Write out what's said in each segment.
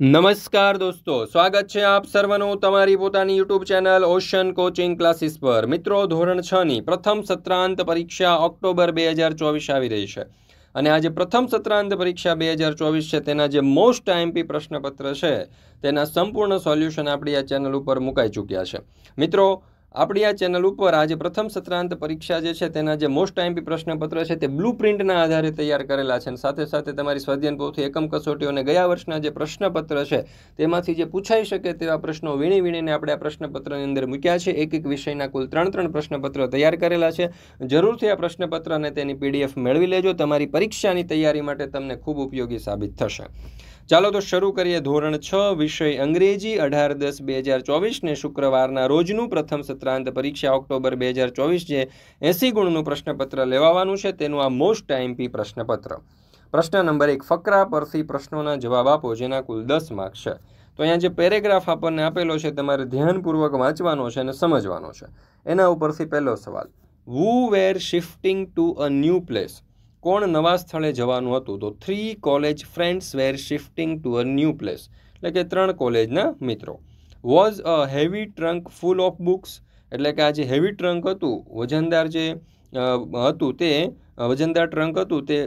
નમસ્કાર દોસ્તો સ્વાગત છે આપ સર્વનું તમારી પોતાની YouTube channel Ocean coaching classes પર મિત્રો ધોરણ છ ની પ્રથમ સત્રાંત પરીક્ષા ઓક્ટોબર બે હજાર ચોવીસ આવી રહી છે અને આજે પ્રથમ સત્રાંત પરીક્ષા બે હજાર ચોવીસ છે તેના જે મોસ્ટ આઈએમપી પ્રશ્નપત્ર છે તેના સંપૂર્ણ સોલ્યુશન આપણી આ ચેનલ ઉપર મુકાઈ ચૂક્યા છે મિત્રો આપણી આ ચેનલ ઉપર આજે પ્રથમ સત્રાંત પરીક્ષા જે છે તેના જે મોસ્ટ આઈએમપી પ્રશ્નપત્ર છે તે બ્લુ પ્રિન્ટના આધારે તૈયાર કરેલા છે અને સાથે સાથે તમારી સ્વાધ્યાન પૌથી એકમ કસોટીઓ અને ગયા વર્ષના જે પ્રશ્નપત્ર છે તેમાંથી જે પૂછાઈ શકે તેવા પ્રશ્નો વીણી વીણીને આપણે આ પ્રશ્નપત્રની અંદર મૂક્યા છે એક એક વિષયના કુલ ત્રણ ત્રણ પ્રશ્નપત્રો તૈયાર કરેલા છે જરૂરથી આ પ્રશ્નપત્ર અને તેની પીડીએફ મેળવી લેજો તમારી પરીક્ષાની તૈયારી માટે તમને ખૂબ ઉપયોગી સાબિત થશે ચાલો તો શરૂ કરીએ ધોરણ છ વિષય અંગ્રેજી અઢાર દસ બે હજાર ચોવીસને શુક્રવારના રોજનું પ્રથમ સત્રાંત પરીક્ષા ઓક્ટોબર બે હજાર ચોવીસ જે એસી ગુણનું પ્રશ્નપત્ર લેવાવાનું છે તેનું આ મોસ્ટ ટાઈમપી પ્રશ્નપત્ર પ્રશ્ન નંબર એક ફકરા પરથી પ્રશ્નોના જવાબ આપો જેના કુલ દસ માર્ક્સ છે તો અહીંયા જે પેરેગ્રાફ આપણને આપેલો છે તમારે ધ્યાનપૂર્વક વાંચવાનો છે અને સમજવાનો છે એના ઉપરથી પહેલો સવાલ we were shifting to a new place કોણ નવા સ્થળે જવાનું હતું તો three college friends were shifting to a new place એટલે કે ત્રણ કોલેજના મિત્રો was a heavy trunk full of books એટલે કે આ જે હેવી ટ્રંક હતું વજનદાર જે હતું તે વજનદાર ટ્રંક હતું તે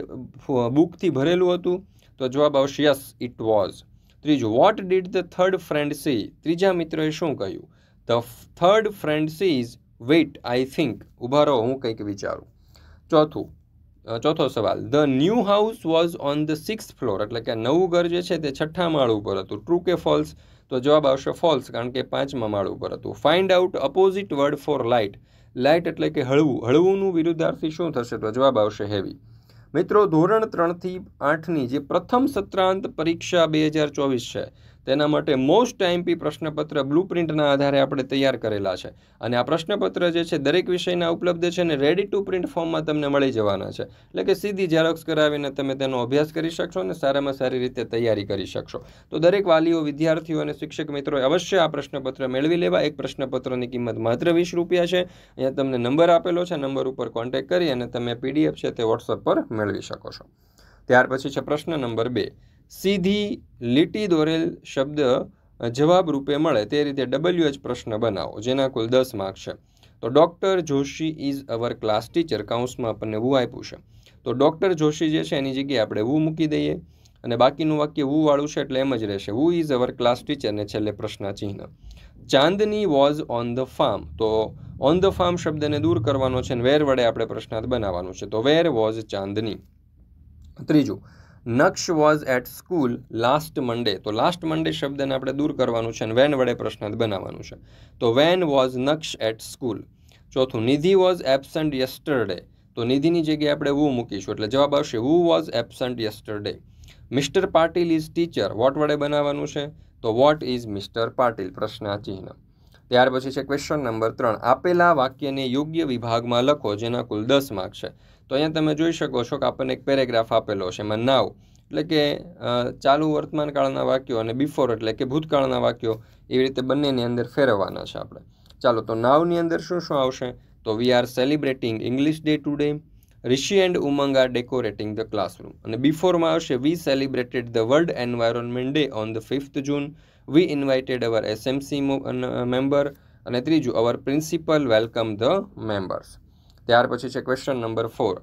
બુકથી ભરેલું હતું તો જવાબ આવશે યસ ઇટ વોઝ ત્રીજું what did the third friend see ત્રીજા મિત્રોએ શું કહ્યું the third friend see is wait I think ઊભા રહો હું કંઈક વિચારું ચોથું ચોથો સવાલ the new house was on the six floor એટલે કે નવું ઘર જે છે તે છઠ્ઠા માળ ઉપર હતું ટ્રુ કે ફોલ્સ તો જવાબ આવશે ફોલ્સ કારણ કે પાંચમા માળ ઉપર હતું find out opposite word for light light એટલે કે હળવું હળવુંનું વિરુદ્ધાર્થી શું થશે તો જવાબ આવશે હેવી મિત્રો ધોરણ ત્રણથી આઠની જે પ્રથમ સત્રાંત પરીક્ષા બે હજાર ચોવીસ છે તેના માટે મોસ્ટ આઈએમપી પ્રશ્નપત્ર બ્લુપ્રિન્ટના આધારે આપણે તૈયાર કરેલા છે અને આ પ્રશ્નપત્ર જે છે દરેક વિષયના ઉપલબ્ધ છે અને રેડી ટુ પ્રિન્ટ ફોર્મમાં તમને મળી જવાના છે એટલે કે સીધી ઝેરોક્સ કરાવીને તમે તેનો અભ્યાસ કરી શકશો અને સારામાં સારી રીતે તૈયારી કરી શકશો તો દરેક વાલીઓ વિદ્યાર્થીઓ અને શિક્ષક મિત્રોએ અવશ્ય આ પ્રશ્નપત્ર મેળવી લેવા એક પ્રશ્નપત્રની કિંમત માત્ર વીસ રૂપિયા છે અહીંયા તમને નંબર આપેલો છે નંબર ઉપર કોન્ટેક્ટ કરી અને તમે પીડીએફ છે તે વોટ્સઅપ પર મેળવી શકો છો ત્યાર પછી છે પ્રશ્ન નંબર બે સીધી લીટી દોરેલ શબ્દ જવાબ રૂપે મળે તે રીતે ડબલ્યુ એચ પ્રશ્ન બનાવો જેના કુલ દસ માર્ક છે તો doctor Joshi is our class teacher કાઉન્સમાં આપણને વુ આપ્યું છે તો ડૉક્ટર જોશી જે છે એની જગ્યાએ આપણે વુ મૂકી દઈએ અને બાકીનું વાક્ય વુ છે એટલે એમ જ રહેશે who is our class teacher ને છેલ્લે પ્રશ્નચિહ્ન Chandni was on the farm તો ઓન ધ ફાર્મ શબ્દને દૂર કરવાનો છે અને વેર વડે આપણે પ્રશ્નાર્થ બનાવવાનું છે તો વેર વોઝ ચાંદની ત્રીજું Naksh was at school last Monday તો લાસ્ટ મંડે શબ્દને આપણે દૂર કરવાનું છે અને વેન વડે પ્રશ્નાર્થ બનાવવાનું છે તો when was Naksh at school ચોથું નિધિ વોઝ એબસન્ટ યસ્ટરડે તો નિધિની જગ્યાએ આપણે વુ મૂકીશું એટલે જવાબ આવશે who was absent yesterday mister Patil is teacher what વડે બનાવવાનું છે તો વોટ ઇઝ મિસ્ટર પાટીલ પ્રશ્નાચિહ્ન ત્યાર પછી છે ક્વેશ્ચન નંબર ત્રણ આપેલા વાક્યને યોગ્ય વિભાગમાં લખો જેના કુલ દસ માર્ક છે તો અહીંયા તમે જોઈ શકો છો કે આપણને એક પેરેગ્રાફ આપેલો છે એમાં નાવ એટલે કે ચાલુ વર્તમાનકાળના વાક્યો અને બિફોર એટલે કે ભૂતકાળના વાક્યો એવી રીતે બંનેની અંદર ફેરવવાના છે આપણે ચાલો તો નાવની અંદર શું શું આવશે તો we are celebrating English day today Rishi and Umang are decorating the classroom અને બિફોરમાં આવશે we celebrated the world environment day on the fifth June we invited our SMC member અને ત્રીજું our principal welcome the members ત્યાર પછી છે question number four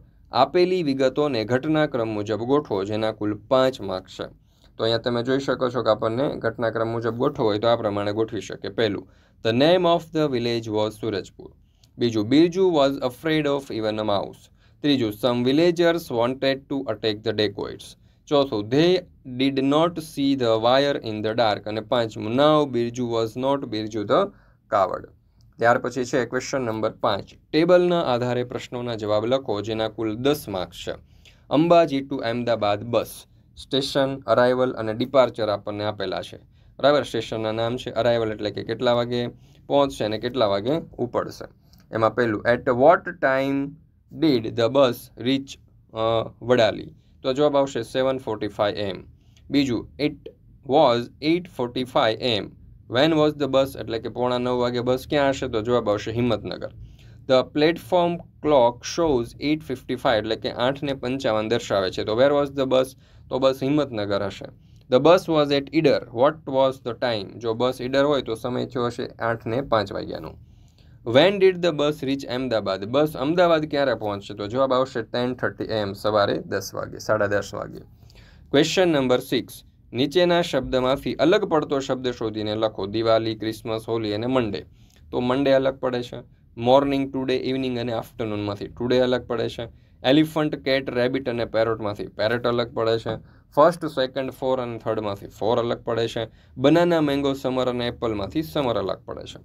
આપેલી વિગતોને ઘટનાક્રમ મુજબ ગોઠવો જેના કુલ પાંચ માર્ક્સ છે તો અહીંયા તમે જોઈ શકો છો કે આપણને ઘટનાક્રમ મુજબ ગોઠવો હોય તો આ પ્રમાણે ગોઠવી શકે પહેલું the name of the village was Surajpur બીજું બીજું was afraid of even a mouse ત્રીજું some villagers wanted to attack the dacoits ચોથો they did not see the wire in the dark અને પાંચમું now Birju was not Birju the coward ત્યાર પછી છે question number પાંચ ટેબલના આધારે પ્રશ્નોના જવાબ લખો જેના કુલ દસ માર્ક્સ છે Ambaji to Ahmedabad bus station arrival અને ડિપાર્ચર આપણને આપેલા છે બરાબર સ્ટેશનના નામ છે અરાઇવલ એટલે કે કેટલા વાગે પહોંચશે અને કેટલા વાગે ઉપડશે એમાં પહેલું at what time did the bus reach Vadali તો જવાબ આવશે સેવન ફોર્ટી ફાઇવ એમ બીજું it was eight forty five AM when was the bus એટલે કે પોણા નવ વાગે બસ ક્યાં હશે તો જવાબ આવશે Himmatnagar the platform clock shows eight fifty five એટલે કે આઠને પંચાવન દર્શાવે છે તો વેર વોઝ ધ બસ તો બસ હિંમતનગર હશે the bus was at Idar what was the time જો બસ ઈડર હોય તો સમય થયો હશે આઠને પાંચ વાગ્યાનું when did the bus reach Ahmedabad bus Ahmedabad ક્યારે પહોંચશે તો જવાબ આવશે ટેન થર્ટી એમ સવારે દસ વાગે સાડા દસ વાગે ક્વેશ્ચન નંબર સિક્સ નીચેના શબ્દમાંથી અલગ પડતો શબ્દ શોધીને લખો દિવાળી ક્રિસમસ હોલી અને મંડે તો મંડે અલગ પડે છે મોર્નિંગ ટુડે ઇવનિંગ અને આફ્ટરનૂનમાંથી ટુડે અલગ પડે છે એલિફન્ટ કેટ રેબિટ અને પેરોટમાંથી પેરેટ અલગ પડે છે ફર્સ્ટ સેકન્ડ ફોર અને થર્ડમાંથી ફોર અલગ પડે છે બનાના મેંગો સમર અને એપલમાંથી સમર અલગ પડે છે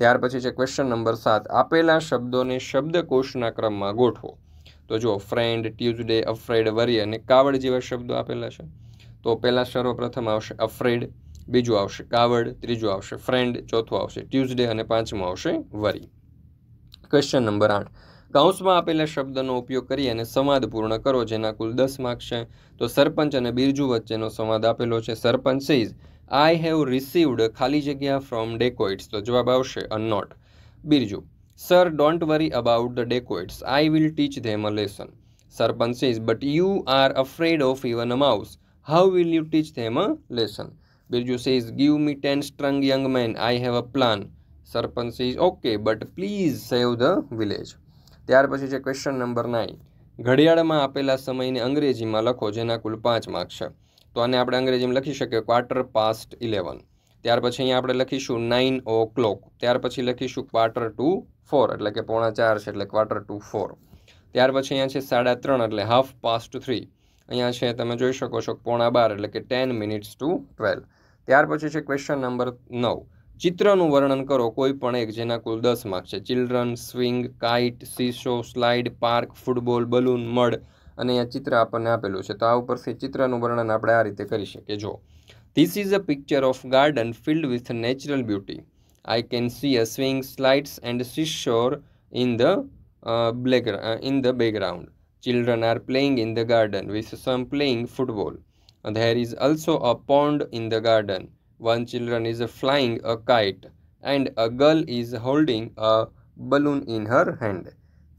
ત્યાર પછી છે ક્વેશ્ચન નંબર સાત આપેલા શબ્દોને શબ્દકોશના ક્રમમાં ગોઠવો તો જુઓ ફ્રેન્ડ ટ્યુઝડે અફ્રેડ વરી અને કાવડ જેવા શબ્દો આપેલા છે તો પહેલાં સર્વપ્રથમ આવશે અફ્રેડ બીજું આવશે કાવડ ત્રીજું આવશે ફ્રેન્ડ ચોથું આવશે ટ્યુઝડે અને પાંચમું આવશે વરી ક્વેશ્ચન નંબર આઠ કૌંસમાં આપેલા શબ્દનો ઉપયોગ કરી અને સંવાદ પૂર્ણ કરો જેના કુલ દસ માર્ક્સ છે તો સરપંચ અને બિરજુ વચ્ચેનો સંવાદ આપેલો છે sarpanch is I have received ખાલી જગ્યા ફ્રોમ ડેકોઇટ્સ તો જવાબ આવશે a note Birju sir don't worry about the dacoits I will teach them a lesson sarpanch is but you are afraid of even a mouse how will you teach them a lesson Birju says give me ten strong young men I have a plan sarpanch is okay but please save the village ત્યાર પછી છે question number nine ઘડિયાળમાં આપેલા સમયને અંગ્રેજીમાં લખો જેના કુલ પાંચ માર્ક છે તો આને આપણે અંગ્રેજીમાં લખી શકીએ ક્વાર્ટર પાસ્ટ ઇલેવન ત્યાર પછી અહીંયા આપણે લખીશું નાઇન ઓ ક્લોક ત્યાર પછી લખીશું ક્વાર્ટર ટુ ફોર એટલે કે પોણા ચાર છે એટલે ક્વાર્ટર ટુ ફોર ત્યાર પછી અહીંયા છે સાડા ત્રણ એટલે હાફ પાસ્ટ થ્રી અહીંયા છે તમે જોઈ શકો છો પોણા બાર એટલે કે ટેન મિનિટ્સ ટુ ટ્વેલ્વ ત્યાર પછી છે ક્વેશ્ચન નંબર નવ ચિત્રનું વર્ણન કરો કોઈ પણ એક જેના કુલ દસ માર્ક છે children swing kite seesaw slide park football balloon mud અને આ ચિત્ર આપણને આપેલું છે તો આ ઉપરથી ચિત્રનું વર્ણન આપણે આ રીતે કરી શકીએ જો this is a picture of garden field with natural beauty I can see a swing slides and seashore in the black in the background children are playing in the garden with some playing football there is also a pond in the garden One children is flying a kite and a girl is holding a balloon in her hand.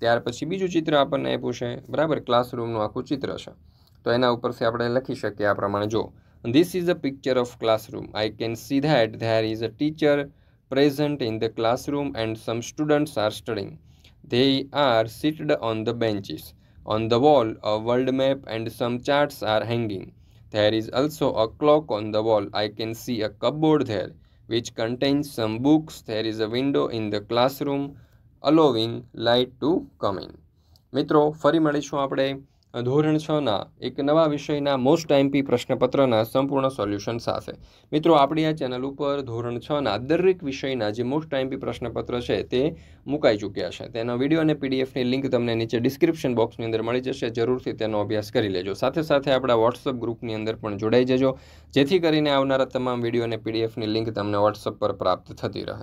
ત્યાર પછી બીજું ચિત્ર આપણને આપ્યું છે બરાબર ક્લાસરૂમનું આખું ચિત્ર છે તો એના ઉપરથી આપણે લખી શકીએ આ પ્રમાણે જો this is a picture of classroom I can see that there is a teacher present in the classroom and some students are studying. They are seated on the benches. On the wall, a world map and some charts are hanging. There is also a clock on the wall. I can see a cupboard there which contains some books. There is a window in the classroom allowing light to come in. Mitro, ફરી મળીશું આપણે ધોરણ છના એક નવા વિષયના most ટાઈમપી પ્રશ્નપત્રના સંપૂર્ણ solution સાથે મિત્રો આપણી આ ચેનલ ઉપર ધોરણ છના દરેક વિષયના જે મોસ્ટ ટાઈમપી પ્રશ્નપત્ર છે તે મુકાઈ ચૂક્યા છે તેનો વિડીયો અને પીડીએફની લિંક તમને નીચે ડિસ્ક્રિપ્શન બોક્સની અંદર મળી જશે જરૂરથી તેનો અભ્યાસ કરી લેજો સાથે સાથે આપણા વોટ્સઅપ ગ્રુપની અંદર પણ જોડાઈ જજો જેથી કરીને આવનારા તમામ વિડીયો અને પીડીએફની લિંક તમને વોટ્સઅપ પર પ્રાપ્ત થતી રહે